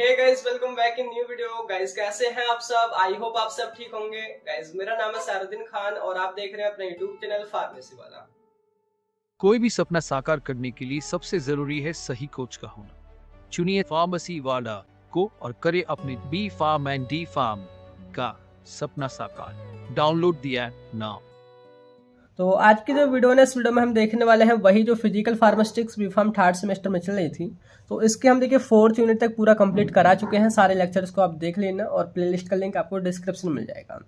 Hey guys welcome back in new video guys कैसे हैं आप सब आई होप आप सब ठीक होंगे गाइस मेरा नाम है सारुद्दीन खान और आप देख रहे हैं अपना यूट्यूब चैनल फार्मेसी वाला कोई भी सपना साकार करने के लिए सबसे जरूरी है सही कोच का होना चुनिए फार्मेसी वाला को और करे अपने B pharm and D pharm का सपना साकार डाउनलोड दिया नाउ तो आज की जो वीडियो ने इस वीडियो में हम देखने वाले हैं वही जो physical pharmaceutics B pharm third semester में चल रही थी तो इसके हम देखिए फोर्थ यूनिट तक पूरा कंप्लीट करा चुके हैं सारे लेक्चर्स को आप देख लेना और प्लेलिस्ट का लिंक आपको डिस्क्रिप्शन में मिल जाएगा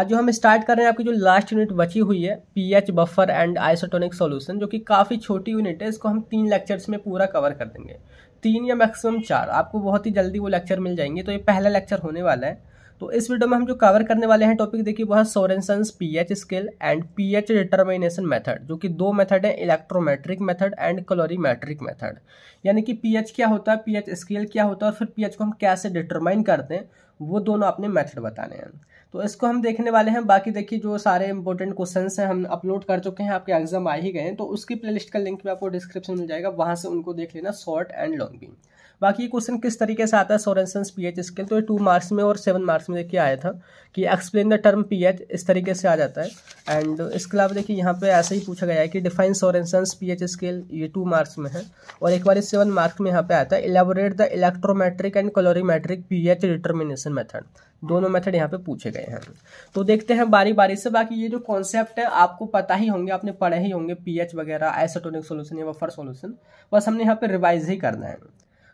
आज जो हम स्टार्ट कर रहे हैं आपकी जो लास्ट यूनिट बची हुई है P buffer and isotonic solution जो कि काफ़ी छोटी यूनिट है इसको हम तीन लेक्चर्स में पूरा कवर कर देंगे तीन या मैक्सिमम चार आपको बहुत ही जल्दी वो लेक्चर मिल जाएंगे तो ये पहला लेक्चर होने वाला है तो इस वीडियो में हम जो कवर करने वाले हैं टॉपिक देखिए वो है P pH scale and pH determination method जो कि दो मेथड है electrometric method and colorimetric method यानी कि पीएच क्या होता है पीएच स्केल क्या होता है और फिर पीएच को हम कैसे डिटरमाइन करते हैं वो दोनों अपने मेथड बताने हैं तो इसको हम देखने वाले हैं बाकी देखिए जो सारे इंपॉर्टेंट क्वेश्चन हैं हम अपलोड कर चुके हैं आपके एग्जाम आ ही गए हैं तो उसकी प्लेलिस्ट का लिंक भी आपको डिस्क्रिप्शन मिल जाएगा वहाँ से उनको देख लेना शॉर्ट एंड लॉन्ग भी बाकी क्वेश्चन किस तरीके से आता है सोरेंसन पी एच स्केल तो ये टू मार्क्स में और सेवन मार्क्स में देखिए आया था कि explain the term P H इस तरीके से आ जाता है एंड इसके अलावा देखिए यहाँ पे ऐसे ही पूछा गया है कि define Sorensen P H scale ये टू मार्क्स में है और एक बार सेवन मार्क्स में यहाँ पे आता है elaborate the electrometric and colorimetric P H determination method दोनों मेथड यहाँ पे पूछे गए हैं तो देखते हैं बारी बारी से बाकी ये जो कॉन्सेप्ट है आपको पता ही होंगे आपने पढ़े ही होंगे पीएच वगैरह आइसोटोनिक सोल्यूशन या वफर सॉल्यूशन बस हमने यहाँ पे रिवाइज ही करना है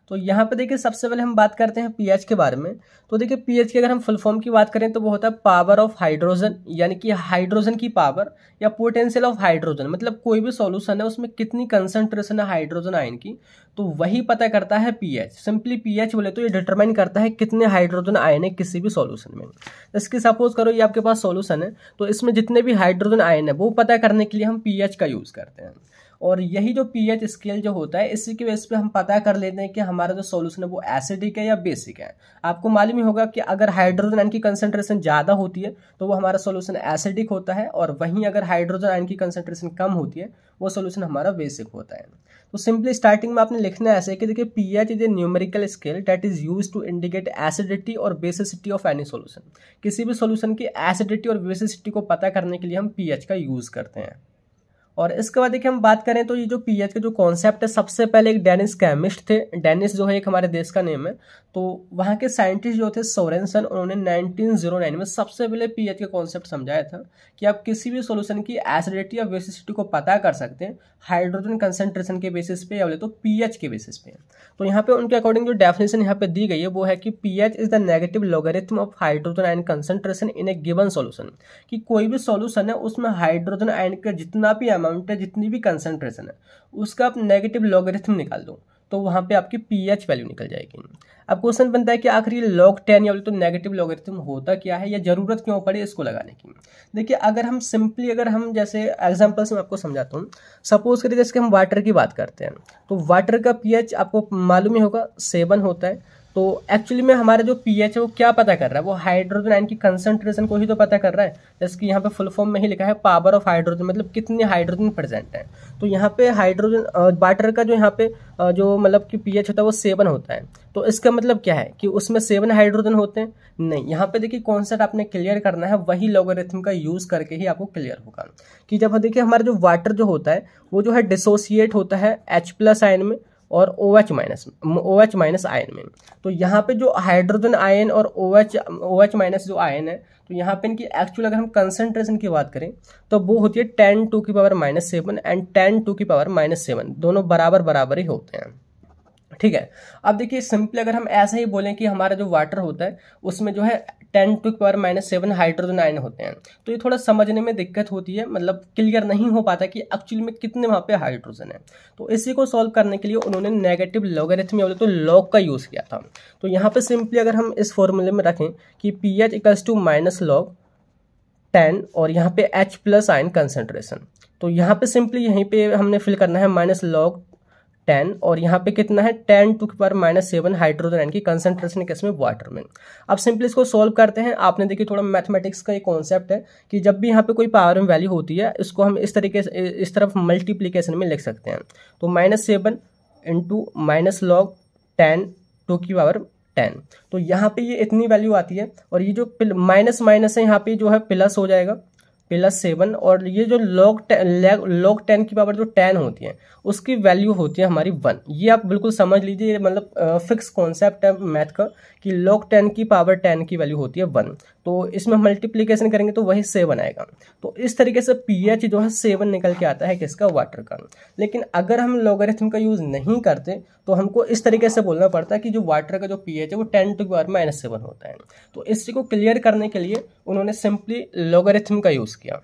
तो यहाँ पे देखिए सबसे पहले हम बात करते हैं पीएच के बारे में तो देखिए पीएच की अगर हम फुल फॉर्म की बात करें तो वो होता है पावर ऑफ हाइड्रोजन यानी कि हाइड्रोजन की पावर या पोटेंशियल ऑफ हाइड्रोजन मतलब कोई भी सॉल्यूशन है उसमें कितनी कंसंट्रेशन है हाइड्रोजन आयन की तो वही पता करता है पीएच सिंपली पीएच बोले तो ये डिटरमाइन करता है कितने हाइड्रोजन आयन है किसी भी सोल्यूशन में इसकी सपोज करो ये आपके पास सोल्यूशन है तो इसमें जितने भी हाइड्रोजन आयन है वो पता करने के लिए हम पी का यूज़ करते हैं और यही जो पी स्केल जो होता है इसी की बेस पे हम पता कर लेते हैं कि हमारा जो सोल्यूशन है वो एसिडिक है या बेसिक है आपको मालूम ही होगा कि अगर हाइड्रोजन आयन की कंसेंट्रेशन ज़्यादा होती है तो वो हमारा सोल्यूशन एसिडिक होता है और वहीं अगर हाइड्रोजन आयन की कंसनट्रेशन कम होती है वो सोल्यूशन हमारा बेसिक होता है तो सिंपली स्टार्टिंग में आपने लिखना है ऐसे कि देखिए P H is a numerical scale that is use to indicate acidity और बेसिसिटी ऑफ एनी सोल्यूशन किसी भी सोल्यूशन की एसिडिटी और बेसिसिटी को पता करने के लिए हम पी एच का यूज़ करते हैं और इसके बाद देखिए हम बात करें तो ये जो पीएच के जो कॉन्सेप्ट है सबसे पहले एक डेनिस केमिस्ट थे डेनिस जो है एक हमारे देश का नेम है तो वहाँ के साइंटिस्ट जो थे सोरेनसन उन्होंने 1909 में सबसे पहले पीएच के कॉन्सेप्ट समझाया था कि आप किसी भी सॉल्यूशन की एसिडिटी या बेसिसिटी को पता कर सकते हैं हाइड्रोजन कंसेंट्रेशन के बेसिस पे या बोले तो पीएच के बेसिस पे तो यहाँ पे उनके अकॉर्डिंग जो डेफिनेशन यहाँ पे दी गई है वो है कि P is the negative logarithm of hydrogen ion concentration in a given solution कि कोई भी सोल्यूशन है उसमें हाइड्रोजन आयन का जितना भी अमाउंट है जितनी भी कंसनट्रेशन है उसका आप नेगेटिव लॉगरिथम निकाल दो तो वहाँ पे आपकी पी एच वैल्यू निकल जाएगी अब क्वेश्चन बनता है कि आखिर ये लॉग टेन या तो नेगेटिव लॉगरिथम होता क्या है या ज़रूरत क्यों पड़े इसको लगाने की देखिए अगर हम सिंपली अगर हम जैसे एग्जाम्पल से मैं आपको समझाता हूँ सपोज करिए जैसे कि हम वाटर की बात करते हैं तो वाटर का पी आपको मालूम ही होगा सेवन होता है तो एक्चुअली में हमारा जो पी है वो क्या पता कर रहा है वो हाइड्रोजन आयन की कंसनट्रेशन को ही तो पता कर रहा है जैसे कि यहाँ पे फुल फॉर्म में ही लिखा है पावर ऑफ हाइड्रोजन मतलब कितने हाइड्रोजन प्रेजेंट हैं तो यहाँ पे हाइड्रोजन वाटर का जो यहाँ पे जो मतलब कि पी होता है वो सेवन होता है तो इसका मतलब क्या है कि उसमें सेवन हाइड्रोजन होते हैं नहीं यहाँ पे देखिए कॉन्सेप्ट आपने क्लियर करना है वही लोगोरिथम का यूज़ करके ही आपको क्लियर होगा कि जब देखिए हमारा जो वाटर जो होता है वो जो है डिसोसिएट होता है एच प्लस आयन में और O H minus O H minus ion में तो यहाँ पे जो हाइड्रोजन आयन और O H O H minus जो आयन है तो यहाँ पे इनकी एक्चुअल अगर हम कंसेंट्रेशन की बात करें तो वो होती है टेन टू की power minus seven and ten to की पावर माइनस सेवन दोनों बराबर बराबर ही होते हैं ठीक है अब देखिए सिंपली अगर हम ऐसा ही बोलें कि हमारा जो वाटर होता है उसमें जो है ten to power minus seven hydrogen ion होते हैं तो ये थोड़ा समझने में दिक्कत होती है मतलब क्लियर नहीं हो पाता कि एक्चुअली में कितने वहाँ पे हाइड्रोजन है तो इसी को सॉल्व करने के लिए उन्होंने नेगेटिव लॉगरिथम या बोले तो लॉग का यूज़ किया था तो यहाँ पर सिंपली अगर हम इस फॉर्मूले में रखें कि P H equals to minus log ten और यहाँ पे एच प्लस आयन कंसनट्रेशन तो यहाँ पे सिंपली यहीं पे हमने फिल करना है माइनस लॉग टेन और यहाँ पे कितना है टेन टू पर माइनस सेवन हाइड्रोजन एन की कंसनट्रेशन के में वाटर में अब सिंपली इसको सॉल्व करते हैं आपने देखिए थोड़ा मैथमेटिक्स का एक कॉन्सेप्ट है कि जब भी यहाँ पे कोई पावर में वैल्यू होती है इसको हम इस तरीके से इस तरफ मल्टीप्लीकेशन में लिख सकते हैं तो minus seven into minus log ten to की पावर टेन तो यहाँ पे ये इतनी वैल्यू आती है और ये जो माइनस माइनस है यहाँ पे जो है प्लस हो जाएगा प्लस सेवन और ये जो लॉग टेन लॉग टेन की पावर जो टेन होती है उसकी वैल्यू होती है हमारी वन ये आप बिल्कुल समझ लीजिए मतलब फिक्स कॉन्सेप्ट है मैथ का कि लॉग टेन की पावर टेन की वैल्यू होती है वन तो इसमें मल्टीप्लीकेशन करेंगे तो वही सेवन आएगा तो इस तरीके से पीएच जो है सेवन निकल के आता है किसका वाटर का लेकिन अगर हम लोगरिथम का यूज़ नहीं करते तो हमको इस तरीके से बोलना पड़ता है कि जो वाटर का जो पीएच है वो टेन टू बार माइनस सेवन होता है तो इसी को क्लियर करने के लिए उन्होंने सिंपली लोगरिथम का यूज़ किया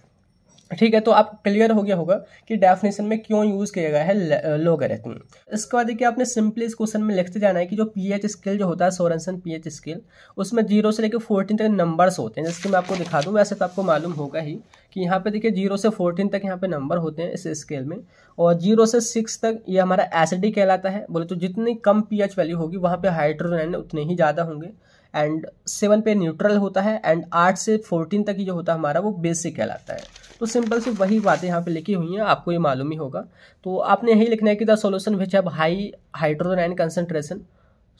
ठीक है तो आप क्लियर हो गया होगा कि डेफिनेशन में क्यों यूज़ किया गया है लोगरिथम इसके बाद देखिए आपने सिंपली इस क्वेश्चन में लिखते जाना है कि जो पीएच स्केल जो होता है सोरेंसन पीएच स्केल उसमें जीरो से लेकर फोर्टीन तक नंबर्स होते हैं जिसके मैं आपको दिखा दूँ वैसे तो आपको मालूम होगा ही कि यहाँ पे देखिए जीरो से फोर्टीन तक यहाँ पे नंबर होते हैं इस स्केल में और जीरो से सिक्स तक ये हमारा एसिडी कहलाता है बोले तो जितनी कम पी वैल्यू होगी वहाँ पर हाइड्रोजन उतने ही ज़्यादा होंगे एंड सेवन पे न्यूट्रल होता है एंड आठ से फोर्टीन तक ये जो होता है हमारा वो बेसिक कहलाता है तो सिंपल सी वही बातें यहाँ पे लिखी हुई हैं आपको ये मालूम ही होगा तो आपने यही लिखना है कि the solution which have high hydrogen ion concentration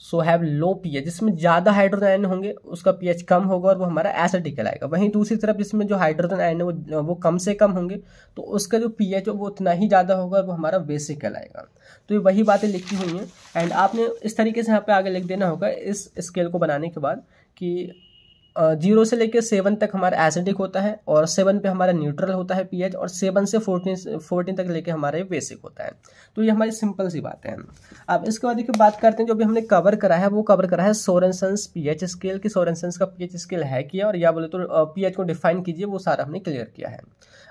so have low H जिसमें ज़्यादा हाइड्रोजन आयन होंगे उसका एच कम होगा और वो हमारा एसिडिक कहलाएगा वहीं दूसरी तरफ जिसमें जो हाइड्रोजन आयन है वो वो कम से कम होंगे तो उसका जो एच है वो उतना ही ज़्यादा होगा और वो हमारा बेसिक आएगा तो ये वही बातें लिखी हुई हैं एंड आपने इस तरीके से यहाँ पे आगे लिख देना होगा इस स्केल को बनाने के बाद कि जीरो से लेकर सेवन तक हमारा एसिडिक होता है और सेवन पे हमारा न्यूट्रल होता है पीएच और सेवन से फोर्टीन फोर्टीन तक लेके हमारा बेसिक होता है तो ये हमारी सिंपल सी बातें हैं अब इसके बाद देखिए बात करते हैं जो भी हमने कवर करा है वो कवर करा है सोरेंसेंस पीएच स्केल की सोरेंसेंस का पीएच स्केल है किया और या बोले तो पी को डिफाइन कीजिए वो सारा हमने क्लियर किया है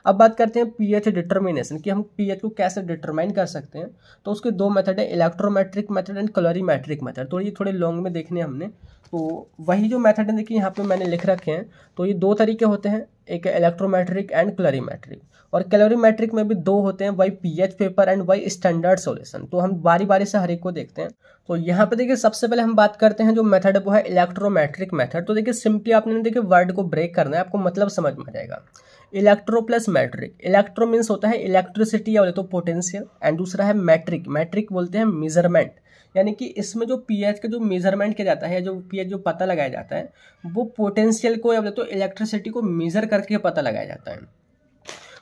अब बात करते हैं पीएच डिटर्मिनेशन कि हम पीएच को कैसे डिटरमाइन कर सकते हैं तो उसके दो मेथड है electrometric method and colorimetric method तो ये थोड़े लॉन्ग में देखने हमने तो वही जो मेथड है देखिए यहाँ पे मैंने लिख रखे हैं तो ये दो तरीके होते हैं एक इलेक्ट्रोमैट्रिक एंड क्लरीमेट्रिक और कैलोरीमेट्रिक में भी दो होते हैं by pH paper and by standard solution तो हम बारी बारी से हर एक को देखते हैं तो यहाँ पे देखिए सबसे पहले हम बात करते हैं जो मेथड है वो है इलेक्ट्रोमेट्रिक मेथड तो देखिए सिंपली आपने देखिए वर्ड को ब्रेक करना है आपको मतलब समझ में आ जाएगा electro plus metric electro means होता है इलेक्ट्रिसिटी या बोले तो पोटेंशियल एंड दूसरा है मैट्रिक मैट्रिक बोलते हैं मेजरमेंट यानी कि इसमें जो पीएच का जो मेजरमेंट किया जाता है जो पीएच जो पता लगाया जाता है वो पोटेंशियल को या तो इलेक्ट्रिसिटी को मेज़र करके पता लगाया जाता है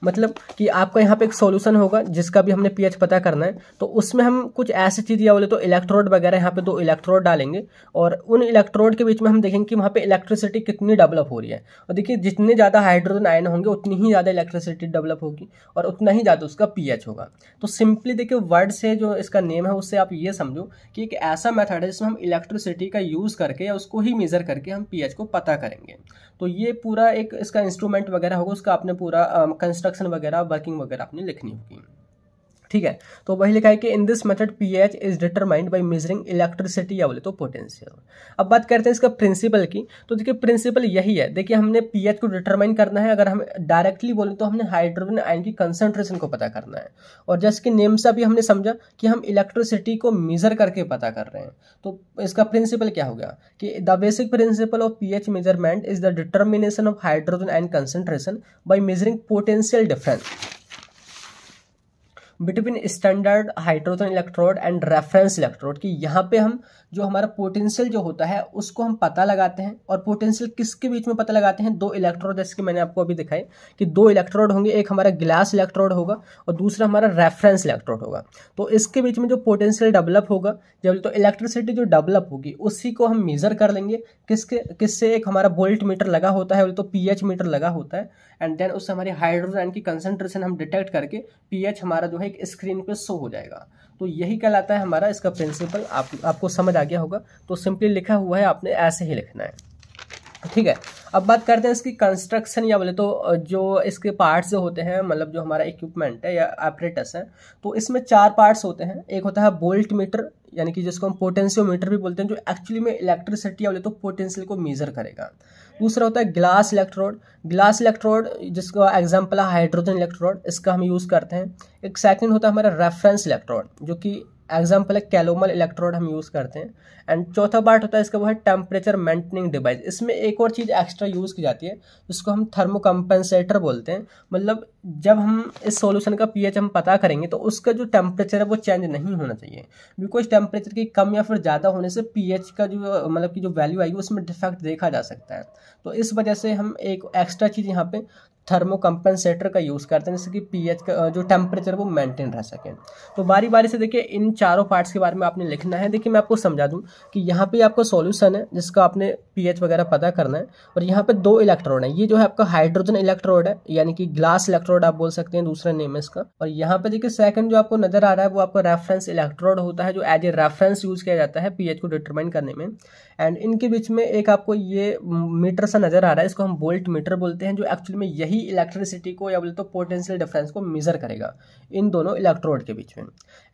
मतलब कि आपका यहाँ पे एक सॉल्यूशन होगा जिसका भी हमने पीएच पता करना है तो उसमें हम कुछ ऐसी चीज़ या बोले तो इलेक्ट्रोड वगैरह यहाँ पे दो इलेक्ट्रोड डालेंगे और उन इलेक्ट्रोड के बीच में हम देखेंगे कि वहाँ पे इलेक्ट्रिसिटी कितनी डेवलप हो रही है और देखिए जितने ज़्यादा हाइड्रोजन आयन होंगे उतनी ही ज़्यादा इलेक्ट्रिसिटी डेवलप होगी और उतना ही ज़्यादा उसका पी होगा तो सिंपली देखिए वर्ड से जो इसका नेम है उससे आप ये समझो कि एक ऐसा मैथड है जिसमें हम इलेक्ट्रिसिटी का यूज़ करके या उसको ही मेज़र करके हम पी को पता करेंगे तो ये पूरा एक इसका इंस्ट्रूमेंट वगैरह होगा उसका आपने पूरा कंस्ट्रक्ट इंस्ट्रक्शन वगैरह वर्किंग वगैरह आपने लिखनी होगी ठीक है तो वही लिखा है कि in this method pH is determined by measuring electricity या बोले तो पोटेंशियल अब बात करते हैं इसका प्रिंसिपल की तो देखिए प्रिंसिपल यही है देखिए हमने पीएच को डिटरमाइन करना है अगर हम डायरेक्टली बोलें तो हमने हाइड्रोजन आयन की कंसेंट्रेशन को पता करना है और जैसे कि नेम से अभी हमने समझा कि हम इलेक्ट्रिसिटी को मेजर करके पता कर रहे हैं तो इसका प्रिंसिपल क्या हो गया कि the basic principle of P measurement is the determination of hydrogen ion concentration by measuring potential difference between standard hydrogen electrode and reference electrode कि यहाँ पे हम जो हमारा पोटेंशियल जो होता है उसको हम पता लगाते हैं और पोटेंशियल किसके बीच में पता लगाते हैं दो इलेक्ट्रोड जैसे कि मैंने आपको अभी दिखाई कि दो इलेक्ट्रोड होंगे एक हमारा ग्लास इलेक्ट्रोड होगा और दूसरा हमारा रेफरेंस इलेक्ट्रोड होगा तो इसके बीच में जो पोटेंशियल डेवलप होगा जब तो इलेक्ट्रिसिटी जो डेवलप होगी उसी को हम मेजर कर लेंगे किसके किससे एक हमारा वोल्ट मीटर लगा होता है तो पी मीटर लगा होता है एंड देन उससे हमारी हाइड्रोजन की कंसेंट्रेशन हम डिटेक्ट करके पी हमारा जो है एक स्क्रीन पे शो हो जाएगा तो यही कहलाता है हमारा इसका प्रिंसिपल आप, आपको समझ आ गया होगा तो सिंपली लिखा हुआ है आपने ऐसे ही लिखना है ठीक है अब बात करते हैं इसकी कंस्ट्रक्शन या बोले तो जो इसके पार्ट्स जो होते हैं मतलब जो हमारा इक्विपमेंट है या ऑपरेटस है तो इसमें चार पार्ट्स होते हैं एक होता है बोल्ट मीटर यानी कि जिसको हम पोटेंशियोमीटर भी बोलते हैं जो एक्चुअली में इलेक्ट्रिसिटी या बोले तो पोटेंशियल को मेजर करेगा दूसरा होता है ग्लास इलेक्ट्रोड ग्लास इलेक्ट्रोड जिसका एग्जाम्पल है हाइड्रोजन इलेक्ट्रोड इसका हम यूज़ करते हैं एक सेकेंड होता है हमारा रेफरेंस इलेक्ट्रोड जो कि एग्जाम्पल है कैलोमल इलेक्ट्रोड हम यूज़ करते हैं एंड चौथा पार्ट होता है इसका वो है टेम्परेचर मेंटेनिंग डिवाइस इसमें एक और चीज़ एक्स्ट्रा यूज़ की जाती है जिसको हम थर्मोकम्पेंसेटर बोलते हैं मतलब जब हम इस सॉल्यूशन का पीएच हम पता करेंगे तो उसका जो टेम्परेचर है वो चेंज नहीं होना चाहिए बिकॉज टेम्परेचर की कम या फिर ज़्यादा होने से पीएच का जो मतलब कि जो वैल्यू आएगी उसमें डिफेक्ट देखा जा सकता है तो इस वजह से हम एक एक्स्ट्रा चीज़ यहाँ पे थर्मो कंपनसेटर का यूज़ करते हैं जिससे कि पीएच का जो टेम्परेचर वो मेंटेन रह सके तो बारी बारी से देखिए इन चारों पार्ट्स के बारे में आपने लिखना है देखिए मैं आपको समझा दूं कि यहाँ पे आपका सॉल्यूशन है जिसका आपने पीएच वगैरह पता करना है और यहाँ पे दो इलेक्ट्रोड है ये जो है आपका हाइड्रोजन इलेक्ट्रोड है यानी कि ग्लास इलेक्ट्रोड इलेक्ट्रोड आप बोल सकते हैं दूसरा नेम है इसका और यहाँ पे देखिए सेकंड जो आपको नजर आ रहा है वो आपका रेफरेंस इलेक्ट्रोड होता है जो एज ए रेफरेंस यूज किया जाता है पीएच को डिटरमाइन करने में एंड इनके बीच में एक आपको ये मीटर सा नजर आ रहा है इसको हम वोल्ट मीटर बोलते हैं जो एक्चुअली में यही इलेक्ट्रिसिटी को या बोलते तो पोटेंशियल डिफरेंस को मेजर करेगा इन दोनों इलेक्ट्रोड के बीच में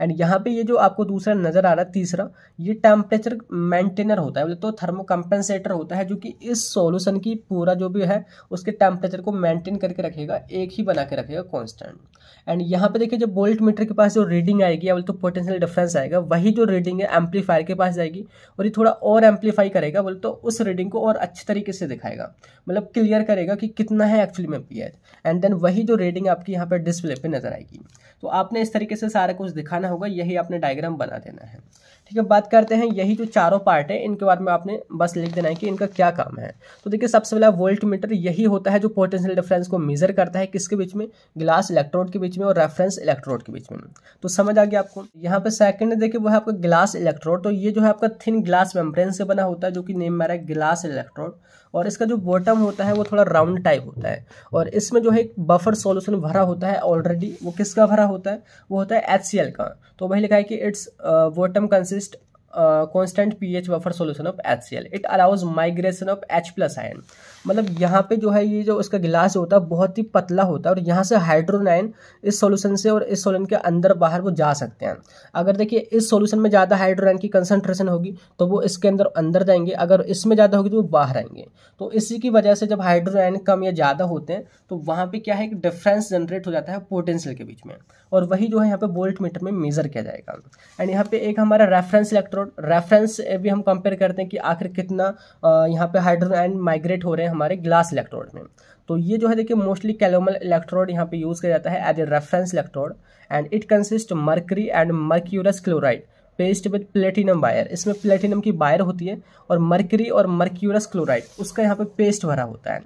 एंड यहाँ पे ये जो आपको दूसरा नजर आ रहा है तीसरा ये टेम्परेचर मेंटेनर होता है बोले तो थर्मोकम्पेंसेटर होता है जो कि इस सोल्यूशन की पूरा जो भी है उसके टेम्परेचर को मेंटेन करके रखेगा एक ही बना के रखेगा कॉन्स्टेंट एंड यहाँ पे देखिए जो बोल्ट मीटर के पास जो रीडिंग आएगी या बोलते तो पोटेंशियल डिफरेंस आएगा वही जो रीडिंग है एम्पलीफायर के पास जाएगी और ये थोड़ा और एम्पलीफाई करेगा बोलते तो उस रीडिंग को और अच्छे तरीके से दिखाएगा मतलब क्लियर करेगा कि कितना है एक्चुअली में पी एंड देन वही जो रीडिंग आपकी यहाँ पर डिस्प्ले पर नजर आएगी तो आपने इस तरीके से सारा कुछ दिखाना होगा यही आपने डायग्राम बना देना है ठीक है बात करते हैं यही जो चारों पार्ट है इनके बारे में आपने बस लिख देना है कि इनका क्या काम है तो देखिए सबसे पहला वोल्ट मीटर यही होता है जो पोटेंशियल डिफरेंस को मेजर करता है किसके बीच में ग्लास इलेक्ट्रोड के बीच में और रेफरेंस इलेक्ट्रोड के बीच में तो समझ आ गया आपको यहाँ पर सेकंड देखिए वो है आपका ग्लास इलेक्ट्रोड तो ये जो है आपका थिन ग्लास मेम्ब्रेन से बना होता है जो कि नेम मेरा ग्लास इलेक्ट्रोड और इसका जो बॉटम होता है वो थोड़ा राउंड टाइप होता है और इसमें जो है एक बफर सोल्यूशन भरा होता है ऑलरेडी वो किसका भरा होता है वो होता है एच का तो वही लिखा है कि its bottom consist constant buffer solution of H C L it allows migration of H plus ion मतलब यहाँ पे जो है ये जो इसका गिलास होता है बहुत ही पतला होता है और यहाँ से हाइड्रोनाइन इस सॉल्यूशन से और इस सॉल्यूशन के अंदर बाहर वो जा सकते हैं अगर देखिए इस सॉल्यूशन में ज़्यादा हाइड्रोनाइन की कंसनट्रेशन होगी तो वो इसके अंदर अंदर जाएंगे अगर इसमें ज़्यादा होगी तो वो बाहर आएंगे तो इसी की वजह से जब हाइड्रोनाइन कम या ज़्यादा होते हैं तो वहाँ पर क्या है कि डिफ्रेंस जनरेट हो जाता है पोटेंशियल के बीच में और वही जो है यहाँ पर वोल्ट मीटर में मेजर किया जाएगा एंड यहाँ पर एक हमारा रेफरेंस इलेक्ट्रोड रेफरेंस भी हम कंपेयर करते हैं कि आखिर कितना यहाँ पे हाइड्रोनाइन माइग्रेट हो रहे हैं हमारे ग्लास इलेक्ट्रोड में तो ये जो है देखिए मोस्टली कैलोमल इलेक्ट्रोड यहाँ पे यूज़ किया जाता है as a reference electrode and it consist mercury and mercurous chloride paste with platinum wire इसमें प्लेटिनम की वायर होती है और मर्करी और मर्क्यूरस क्लोराइड उसका यहाँ पे पेस्ट भरा होता है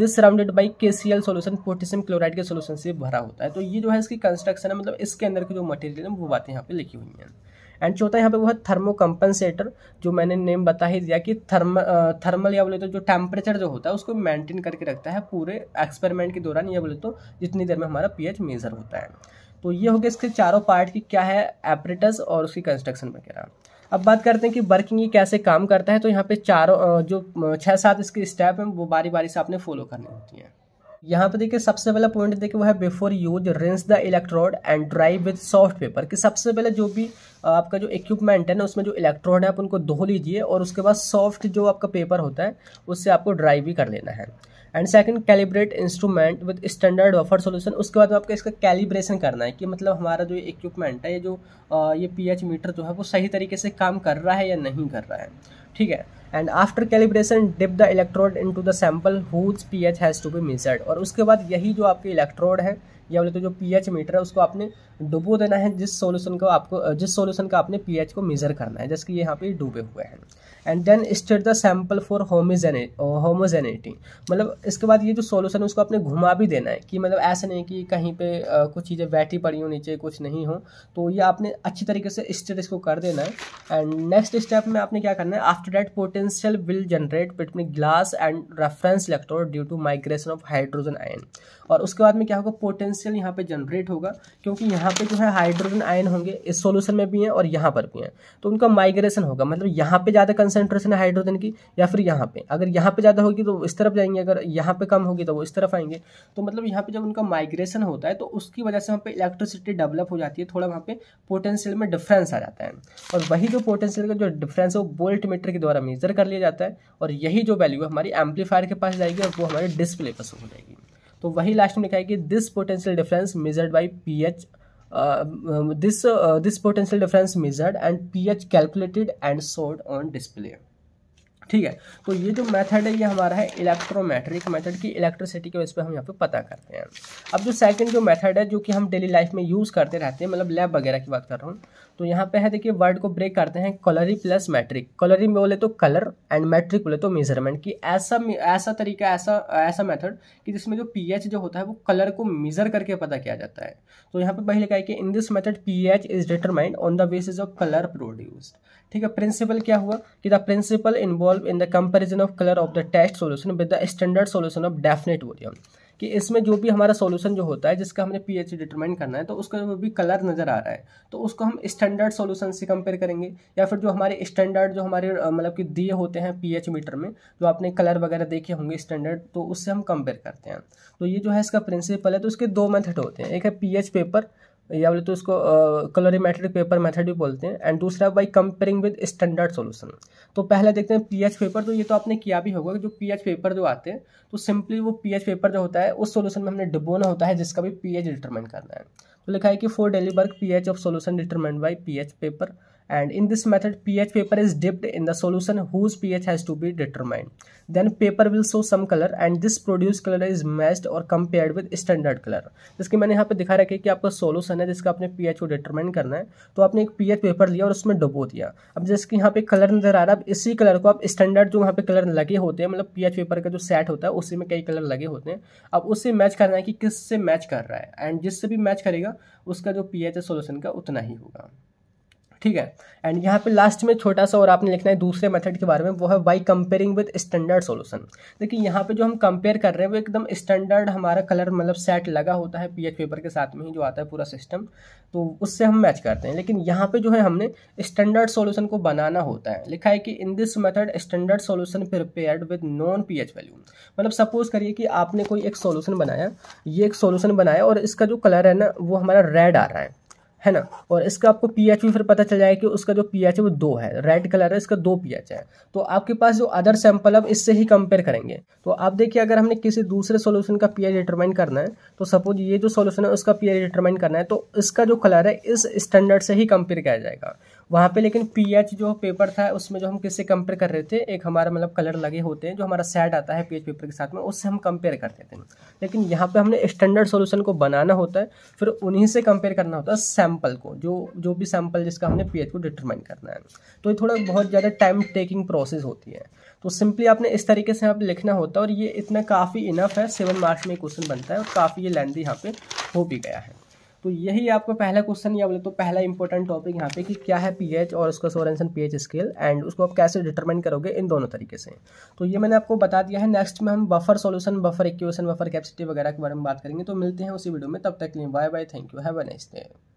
this surrounded by K C L solution potassium chloride के सोल्यूशन से भरा होता है तो ये जो है इसकी कंस्ट्रक्शन है मतलब इसके अंदर की जो मटेरियल है वो बातें यहाँ पे लिखी हुई हैं एंड चौथा यहाँ पे वो है थर्मो कंपनसेटर जो मैंने नेम बता ही दिया कि थर्म थर्मल या बोले तो जो टेम्परेचर जो होता है उसको मेंटेन करके रखता है पूरे एक्सपेरिमेंट के दौरान या बोले तो जितनी देर में हमारा पीएच मेज़र होता है तो ये हो गया इसके चारों पार्ट की क्या है एपरेटस और उसकी कंस्ट्रक्शन वगैरह अब बात करते हैं कि वर्किंग ये कैसे काम करता है तो यहाँ पे चारों जो छः सात इसके स्टेप हैं वो बारी बारी से आपने फॉलो करनी होती हैं यहाँ पे देखिए सबसे पहला पॉइंट देखिए वो है before use rinse the electrode and dry with soft paper कि सबसे पहले जो भी आपका जो इक्विपमेंट है ना उसमें जो इलेक्ट्रोड है आप उनको धो लीजिए और उसके बाद सॉफ्ट जो आपका पेपर होता है उससे आपको ड्राई भी कर लेना है and second calibrate instrument with standard buffer solution उसके बाद आपको इसका कैलिब्रेशन करना है कि मतलब हमारा जो इक्विपमेंट है ये जो ये पीएच मीटर जो है वो सही तरीके से काम कर रहा है या नहीं कर रहा है ठीक है and after calibration dip the electrode into the sample whose pH has to be measured और उसके बाद यही जो आपके इलेक्ट्रोड है या बोले तो जो पीएच मीटर है उसको आपने डुबो देना है जिस सॉल्यूशन को आपको जिस सॉल्यूशन का आपने पीएच को मेजर करना है जैसे कि यहाँ पे डूबे हुए हैं and then state the sample for होमोजेने होमोजेनेटी मतलब इसके बाद ये जो सॉल्यूशन है उसको आपने घुमा भी देना है कि मतलब ऐसा नहीं कि कहीं पे आ, कुछ चीज़ें बैठी पड़ी हो नीचे कुछ नहीं हो तो ये आपने अच्छी तरीके से स्टेट इसको कर देना है एंड नेक्स्ट स्टेप में आपने क्या करना है after that potential will generate between glass and reference electrode due to migration of hydrogen ion और उसके बाद में क्या होगा पोटेंशियल पोटेंशियल यहाँ पे जनरेट होगा क्योंकि यहाँ पे जो है हाइड्रोजन आयन होंगे इस सॉल्यूशन में भी हैं और यहाँ पर भी हैं तो उनका माइग्रेशन होगा मतलब यहाँ पे ज़्यादा कंसेंट्रेशन है हाइड्रोजन की या फिर यहाँ पे अगर यहाँ पे ज़्यादा होगी तो इस तरफ जाएंगे अगर यहाँ पे कम होगी तो वो इस तरफ आएंगे तो मतलब यहाँ पे जब उनका माइग्रेशन होता है तो उसकी वजह से वहाँ पे इलेक्ट्रिसिटी डेवलप हो जाती है थोड़ा वहाँ पे पोटेंशियल में डिफरेंस आ जाता है और वही जो पोटेंशियल का जो डिफरेंस है वो बोल्ट मीटर के द्वारा मेजर कर लिया जाता है और यही जो वैल्यू है हमारी एम्पलीफायर के पास जाएगी और वो हमारे डिस्प्ले पर हो जाएगी तो वही लास्ट में लिखा है कि this potential difference measured by P H this this potential difference measured and P H calculated and showed on display ठीक है तो ये जो मेथड है ये हमारा है इलेक्ट्रोमेट्रिक मेथड की इलेक्ट्रिसिटी के बेस पे हम यहाँ पे पता करते हैं अब जो सेकंड जो मेथड है जो कि हम डेली लाइफ में यूज़ करते रहते हैं मतलब लैब वगैरह की बात कर रहा हूँ तो यहाँ पे है देखिए वर्ड को ब्रेक करते हैं कलरी प्लस मैट्रिक कलरी में बोले तो कलर एंड मैट्रिक बोले तो मेजरमेंट कि ऐसा ऐसा तरीका ऐसा ऐसा मेथड कि जिसमें जो पीएच जो होता है वो कलर को मेजर करके पता किया जाता है तो यहाँ पे पहले कहे कि in this method pH is determined on the basis of colour produced ठीक है प्रिंसिपल क्या हुआ कि the principle involve in the comparison of colour of the test solution with the standard solution of definite volume कि इसमें जो भी हमारा सॉल्यूशन जो होता है जिसका हमने पीएच डिटरमाइन करना है तो उसका जो भी कलर नज़र आ रहा है तो उसको हम स्टैंडर्ड सॉल्यूशन से कंपेयर करेंगे या फिर जो हमारे स्टैंडर्ड जो हमारे मतलब कि दिए होते हैं पीएच मीटर में जो आपने कलर वगैरह देखे होंगे स्टैंडर्ड तो उससे हम कंपेयर करते हैं तो ये जो है इसका प्रिंसिपल है तो इसके दो मेथड होते हैं एक है पी पेपर या बोले तो उसको कलोरीमेट्रिक पेपर मेथड भी बोलते हैं एंड दूसरा by comparing with standard solution तो पहले देखते हैं पीएच पेपर तो ये तो आपने किया भी होगा जो पीएच पेपर जो आते हैं तो सिंपली वो पीएच पेपर जो होता है उस सॉल्यूशन में हमने डिबोना होता है जिसका भी पीएच डिटरमाइन करना है तो लिखा है कि फॉर डेलीबर्ग P of solution determined by P paper and in this method pH paper is dipped in the solution whose pH has to be determined. Then paper will show some color and this produced color is matched or compared with standard color. जिसकी मैंने यहाँ पे दिखा रखा है कि आपका solution है जिसका आपने एच को डिटरमाइन करना है तो आपने एक पी एच पेपर लिया और उसमें डुबो दिया अब जिसकी यहाँ पे कलर नजर आ रहा है अब इसी कलर को आप स्टैंडर्ड जो वहाँ पे कलर लगे होते हैं मतलब पी एच पेपर का जो सेट होता है उसी में कई कलर लगे होते हैं अब उससे मैच करना है कि किससे मैच कर रहा है एंड जिससे भी मैच करेगा उसका जो पी एच है सोल्यूशन का उतना ही होगा ठीक है एंड यहाँ पे लास्ट में छोटा सा और आपने लिखना है दूसरे मेथड के बारे में वो है by comparing with standard solution देखिए यहाँ पे जो हम कंपेयर कर रहे हैं वो एकदम स्टैंडर्ड हमारा कलर मतलब सेट लगा होता है पीएच पेपर के साथ में ही जो आता है पूरा सिस्टम तो उससे हम मैच करते हैं लेकिन यहाँ पे जो है हमने स्टैंडर्ड सोल्यूशन को बनाना होता है लिखा है कि in this method standard solution prepared with known P H value मतलब सपोज करिए कि आपने कोई एक सोल्यूशन बनाया ये एक सोल्यूशन बनाया और इसका जो कलर है ना वो हमारा रेड आ रहा है है ना और इसका आपको पीएच भी फिर पता चल जाएगा कि उसका जो पीएच है वो दो है रेड कलर है इसका दो पीएच है तो आपके पास जो अदर सैंपल है इससे ही कंपेयर करेंगे तो आप देखिए अगर हमने किसी दूसरे सोल्यूशन का पीएच डिटरमाइन करना है तो सपोज ये जो सोल्यूशन है उसका पीएच डिटरमाइन करना है तो इसका जो कलर है इस स्टैंडर्ड से ही कंपेयर किया जाएगा वहाँ पे लेकिन पीएच जो पेपर था उसमें जो हम किससे कंपेयर कर रहे थे एक हमारा मतलब कलर लगे होते हैं जो हमारा सेट आता है पीएच पेपर के साथ में उससे हम कंपेयर करते थे लेकिन यहाँ पे हमने स्टैंडर्ड सॉल्यूशन को बनाना होता है फिर उन्हीं से कंपेयर करना होता है सैम्पल को जो जो भी सैम्पल जिसका हमने पी को डिटरमाइन करना है तो ये थोड़ा बहुत ज़्यादा टाइम टेकिंग प्रोसेस होती है तो सिंपली आपने इस तरीके से यहाँ पर लिखना होता है और ये इतना काफ़ी इनफ है सेवन मार्क्स में क्वेश्चन बनता है और काफ़ी ये लेंदी यहाँ पर हो भी गया है तो यही आपका पहला क्वेश्चन या बोले तो पहला इंपॉर्टेंट टॉपिक यहाँ पे कि क्या है पीएच और उसका सोरेंसन पीएच स्केल एंड उसको आप कैसे डिटरमाइन करोगे इन दोनों तरीके से तो ये मैंने आपको बता दिया है नेक्स्ट में हम buffer solution buffer equation buffer capacity वगैरह के बारे में बात करेंगे तो मिलते हैं उसी वीडियो में तब तक के लिए bye bye thank you have a nice day